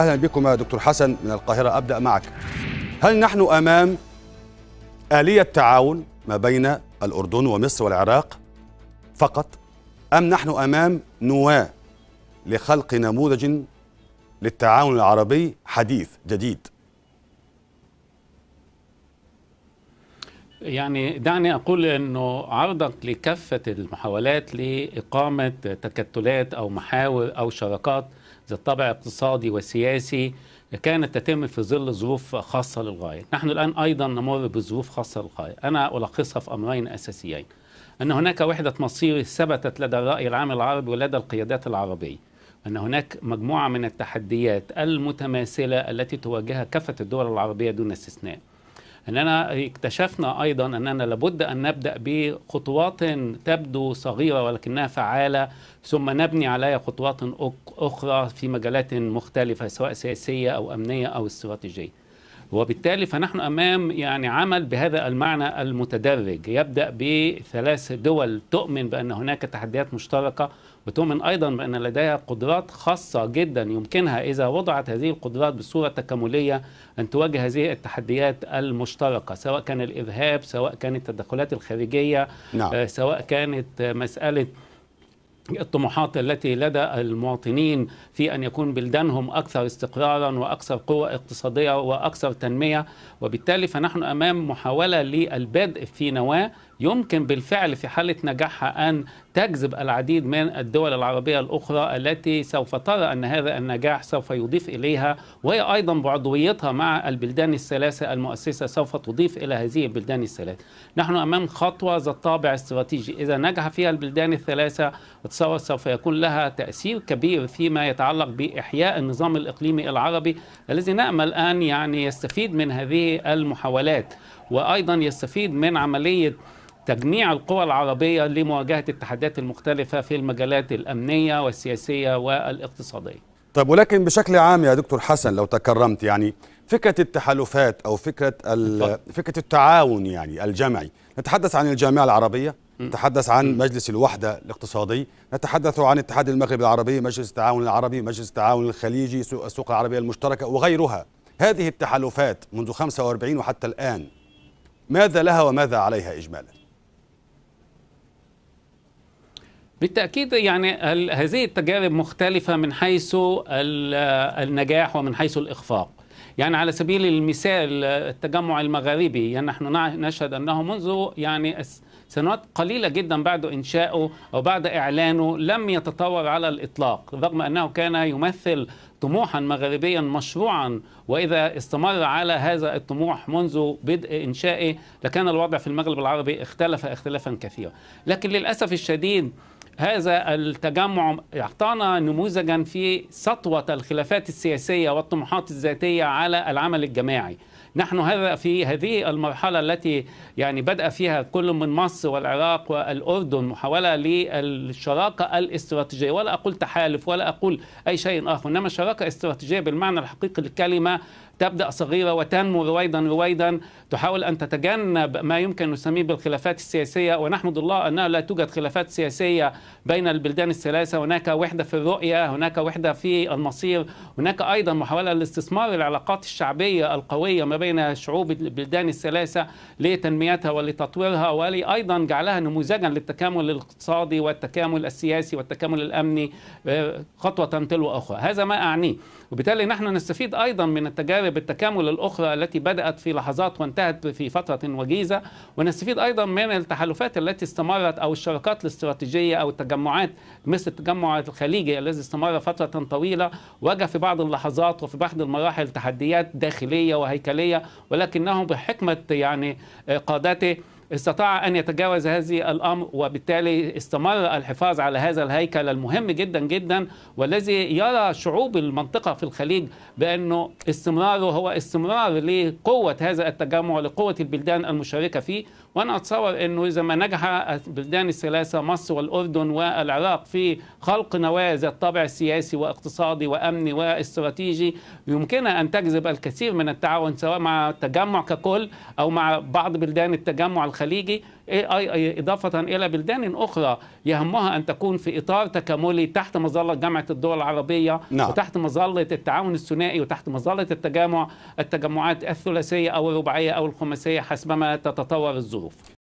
اهلا بكم يا دكتور حسن من القاهره ابدا معك هل نحن امام اليه تعاون ما بين الاردن ومصر والعراق فقط ام نحن امام نواه لخلق نموذج للتعاون العربي حديث جديد يعني دعني أقول أنه عرضك لكافة المحاولات لإقامة تكتلات أو محاور أو شراكات ذات طابع اقتصادي وسياسي كانت تتم في ظل ظروف خاصة للغاية نحن الآن أيضا نمر بظروف خاصة للغاية أنا ألخصها في أمرين أساسيين أن هناك وحدة مصير ثبتت لدى الرأي العام العربي ولدى القيادات العربية أن هناك مجموعة من التحديات المتماثلة التي تواجهها كافة الدول العربية دون استثناء أننا اكتشفنا أيضا أننا لابد أن نبدأ بخطوات تبدو صغيرة ولكنها فعالة ثم نبني عليها خطوات أخرى في مجالات مختلفة سواء سياسية أو أمنية أو استراتيجية وبالتالي فنحن امام يعني عمل بهذا المعنى المتدرج يبدا بثلاث دول تؤمن بان هناك تحديات مشتركه وتؤمن ايضا بان لديها قدرات خاصه جدا يمكنها اذا وضعت هذه القدرات بصوره تكامليه ان تواجه هذه التحديات المشتركه سواء كان الارهاب سواء كانت التدخلات الخارجيه نعم. آه، سواء كانت مساله الطموحات التي لدى المواطنين في ان يكون بلدانهم اكثر استقرارا واكثر قوه اقتصاديه واكثر تنميه وبالتالي فنحن امام محاوله للبدء في نواه يمكن بالفعل في حالة نجاحها أن تجذب العديد من الدول العربية الأخرى التي سوف ترى أن هذا النجاح سوف يضيف إليها وهي أيضا بعضويتها مع البلدان الثلاثة المؤسسة سوف تضيف إلى هذه البلدان الثلاثة نحن أمام خطوة ذات طابع استراتيجي إذا نجح فيها البلدان الثلاثة أتصور سوف يكون لها تأثير كبير فيما يتعلق بإحياء النظام الإقليمي العربي الذي نأمل أن يعني يستفيد من هذه المحاولات وايضا يستفيد من عمليه تجميع القوى العربيه لمواجهه التحديات المختلفه في المجالات الامنيه والسياسيه والاقتصاديه. طيب ولكن بشكل عام يا دكتور حسن لو تكرمت يعني فكره التحالفات او فكره فكره التعاون يعني الجمعي، نتحدث عن الجامعه العربيه، نتحدث عن مجلس الوحده الاقتصادي، نتحدث عن اتحاد المغرب العربي، مجلس التعاون العربي، مجلس التعاون الخليجي، السوق العربيه المشتركه وغيرها. هذه التحالفات منذ 45 وحتى الان ماذا لها وماذا عليها إجمالا بالتأكيد يعني هذه التجارب مختلفة من حيث النجاح ومن حيث الإخفاق يعني على سبيل المثال التجمع المغاربي يعني نحن نشهد أنه منذ يعني سنوات قليلة جدا بعد إنشائه أو بعد إعلانه لم يتطور على الإطلاق رغم أنه كان يمثل طموحا مغربيا مشروعا وإذا استمر على هذا الطموح منذ بدء إنشائه لكان الوضع في المغرب العربي اختلف اختلافا كثيرا لكن للأسف الشديد هذا التجمع اعطانا نموذجا في سطوه الخلافات السياسيه والطموحات الذاتيه على العمل الجماعي. نحن هذا في هذه المرحله التي يعني بدا فيها كل من مصر والعراق والاردن محاوله للشراكه الاستراتيجيه ولا اقول تحالف ولا اقول اي شيء اخر انما شراكه استراتيجيه بالمعنى الحقيقي للكلمه تبدا صغيره وتنمو رويدا رويدا تحاول ان تتجنب ما يمكن ان نسميه بالخلافات السياسيه ونحمد الله انها لا توجد خلافات سياسيه بين البلدان الثلاثة هناك وحدة في الرؤية هناك وحدة في المصير هناك أيضا محاولة لاستثمار العلاقات الشعبية القوية ما بين شعوب البلدان الثلاثة لتنميتها ولتطويرها ولأيضا جعلها نموذجا للتكامل الاقتصادي والتكامل السياسي والتكامل الأمني آه، خطوة تلو أخرى هذا ما أعنيه وبالتالي نحن نستفيد أيضا من التجارب التكامل الأخرى التي بدأت في لحظات وانتهت في فترة وجيزة ونستفيد أيضا من التحالفات التي استمرت أو الشراكات الاستراتيجية أو والتجمعات مثل التجمع الخليجي الذي استمر فترة طويلة واجه في بعض اللحظات وفي بعض المراحل تحديات داخلية وهيكلية ولكنه بحكمة يعني آه، قادته استطاع أن يتجاوز هذه الأمر وبالتالي استمر الحفاظ على هذا الهيكل المهم جدا جدا والذي يرى شعوب المنطقة في الخليج بأنه استمراره هو استمرار لقوة هذا التجمع لقوة البلدان المشاركة فيه وأنا أتصور أنه إذا ما نجح البلدان الثلاثة مصر والأردن والعراق في خلق نواة ذات طابع سياسي واقتصادي وأمني واستراتيجي يمكنها أن تجذب الكثير من التعاون سواء مع التجمع ككل أو مع بعض بلدان التجمع الخليجي الخليجي إضافة إلى بلدان أخرى يهمها أن تكون في إطار تكاملي تحت مظلة جامعة الدول العربية نعم. وتحت مظلة التعاون الثنائي وتحت مظلة التجمع التجمعات الثلاثية أو الرباعية أو الخماسية حسبما تتطور الظروف